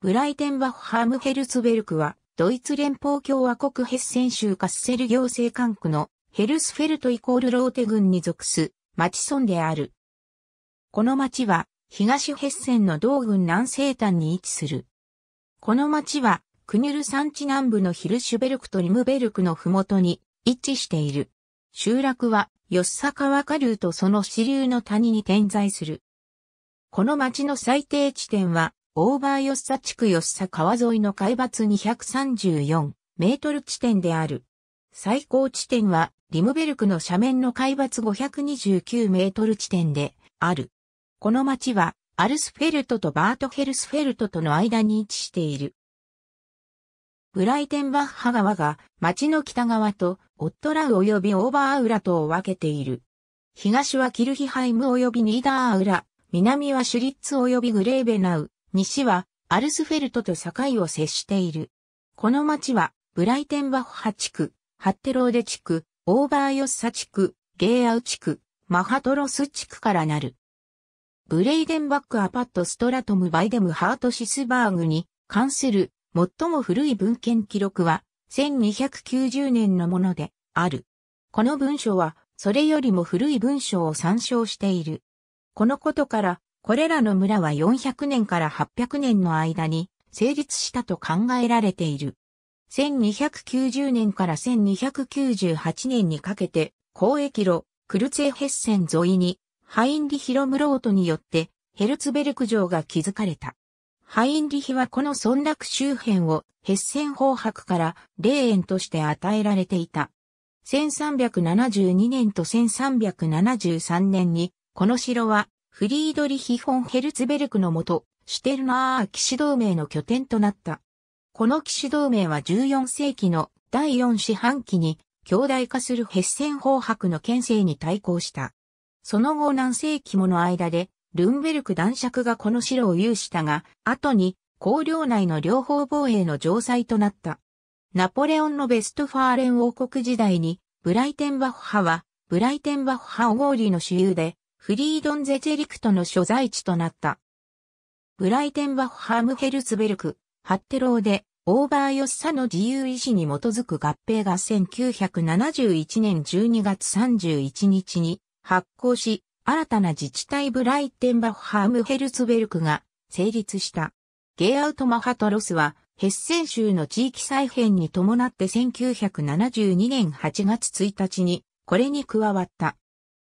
ブライテンバッハムヘルスベルクは、ドイツ連邦共和国ヘッセン州カッセル行政管区のヘルスフェルトイコールローテ郡に属す町村である。この町は東ヘッセンの道郡南西端に位置する。この町はクニュル山地南部のヒルシュベルクとリムベルクのふもとに位置している。集落はヨッサ川下流とその支流の谷に点在する。この町の最低地点はオーバーヨッサ地区ッサ川沿いの海抜234メートル地点である。最高地点はリムベルクの斜面の海抜529メートル地点である。この町はアルスフェルトとバートヘルスフェルトとの間に位置している。ブライテンバッハ川が町の北側とオットラウ及びオーバーアウラとを分けている。東はキルヒハイム及びニーダーアウラ、南はシュリッツ及びグレーベナウ、西はアルスフェルトと境を接している。この町は、ブライテンバッハ地区、ハッテローデ地区、オーバーヨッサ地区、ゲーアウ地区、マハトロス地区からなる。ブレイデンバックアパットストラトムバイデムハートシスバーグに関する最も古い文献記録は1290年のものである。この文書はそれよりも古い文書を参照している。このことからこれらの村は400年から800年の間に成立したと考えられている。1290年から1298年にかけて、交易路、クルツェヘッセン沿いに、ハインリヒロムロートによって、ヘルツベルク城が築かれた。ハインリヒはこの村落周辺をヘッセン法伯から霊園として与えられていた。1372年と1373年に、この城はフリードリヒ・フォン・ヘルツベルクのもと、シュテルナー騎士同盟の拠点となった。この騎士同盟は14世紀の第4四半期に、強大化するヘッセンハクの県政に対抗した。その後何世紀もの間で、ルンベルク男爵がこの城を有したが、後に、公領内の両方防衛の城塞となった。ナポレオンのベストファーレン王国時代に、ブライテンバッハは、ブライテンバッハオゴーリの主流で、フリードンゼゼェリクトの所在地となった。ブライテンバッハムヘルツベルク、ハッテローで、オーバーヨッサの自由意志に基づく合併が1971年12月31日に発行し、新たな自治体ブライテンバッハムヘルツベルクが成立した。ゲイアウトマハトロスは、ヘッセン州の地域再編に伴って1972年8月1日に、これに加わった。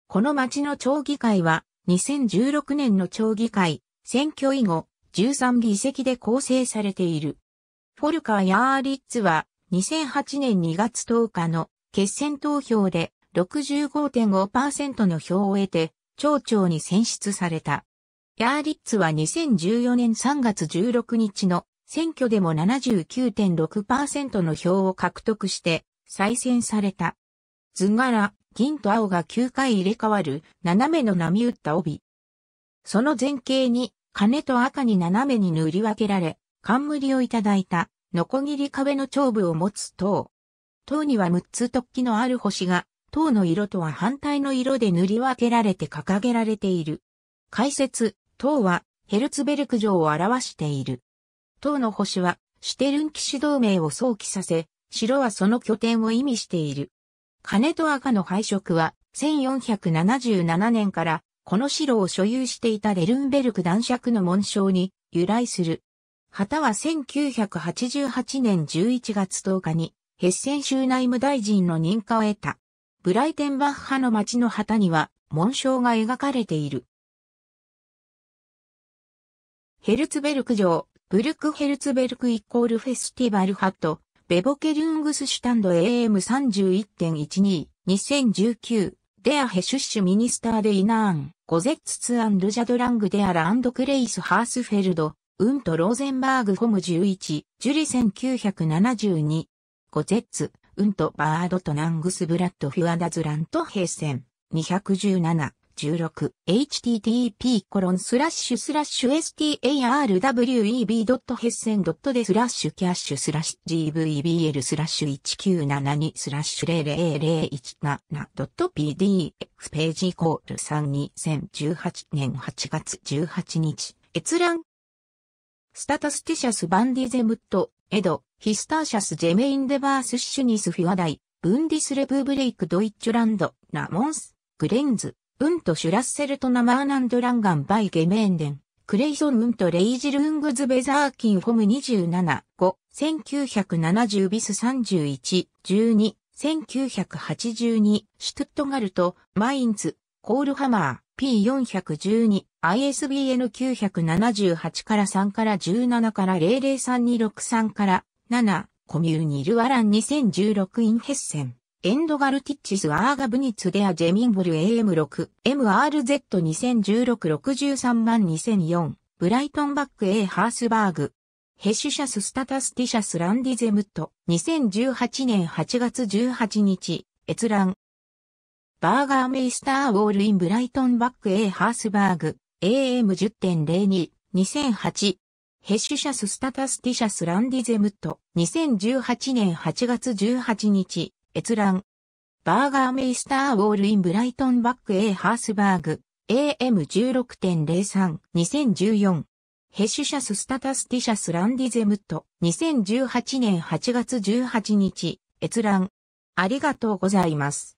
この町の町議会は、2016年の町議会、選挙以後、13議席で構成されている。フォルカー・ヤーリッツは、2008年2月10日の決選投票で65.5%の票を得て、町長に選出された。ヤーリッツは2014年3月16日の選挙でも79.6%の票を獲得して再選された。図柄、銀と青が9回入れ替わる斜めの波打った帯。その前景に金と赤に斜めに塗り分けられ、冠をいただいた、ノコギリ壁の頂部を持つ塔。塔には6つ突起のある星が、塔の色とは反対の色で塗り分けられて掲げられている。解説、塔はヘルツベルク城を表している。塔の星はシュテルン騎士同盟を想起させ、白はその拠点を意味している。金と赤の配色は、1477年から、この城を所有していたレルンベルク男爵の紋章に由来する。旗は1988年11月10日に、ヘッセン州内務大臣の認可を得た。ブライテンバッハの町の旗には、紋章が描かれている。ヘルツベルク城、ブルクヘルツベルクイコールフェスティバルハット、ベボケリュングスシュタンド AM31.12、2019、デアヘシュッシュミニスターデイナーン、ゴゼッツツアンルジャドラングデアラアンドクレイスハースフェルド、ウントローゼンバーグホム11、ジュリ1972、ゴゼッツ、ウントバードとナングスブラッドフュアダズラント平ン、217。16http コロンスラッシュスラッシュ starweb.hessen.de スラッシュキャッシュスラッシュ gvbl スラッシュ1972スラッシュ0 0 0 1 7 p d x ページイコール3 2018年8月18日閲覧スタタスティシャスバンディゼムットエドヒスターシャスジェメインデバースシュニスフィワダイブンディスレブーブレイクドイッチュランドナモンスグレンズウントシュラッセルトナマーナンドランガンバイゲメーンデン、クレイソンウントレイジルングズベザーキンホム27、5、1970ビス31、12、1982、シュトットガルト、マインツ、コールハマー、P412、ISBN978 から3から17から003 2 63から7、コミューニルアラン2016インヘッセン。エンドガルティッチスアーガブニツデアジェミンボル AM6、MRZ2016-63 万2004、ブライトンバック A ハースバーグ、ヘッシュシャススタタスティシャスランディゼムット、2018年8月18日、閲覧。バーガーメイスターウォールインブライトンバック A ハースバーグ、AM10.02、2008、ヘッシュシャススタタスティシャスランディゼムット、2018年8月18日、閲覧。バーガーメイスターウォールインブライトンバック A ハースバーグ AM16.03-2014 ヘッシュシャススタタスティシャスランディゼムット2018年8月18日閲覧ありがとうございます。